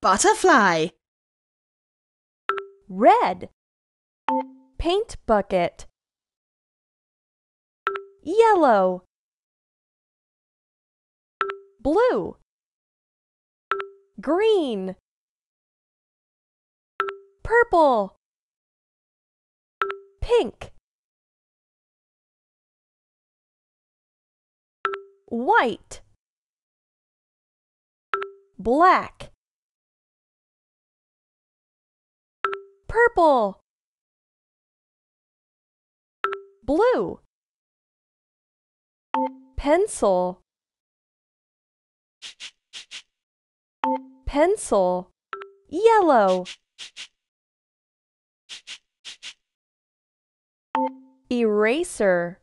butterfly. Red. Paint bucket. Yellow. Blue. Green. Purple. Pink. White. Black. purple blue pencil pencil yellow eraser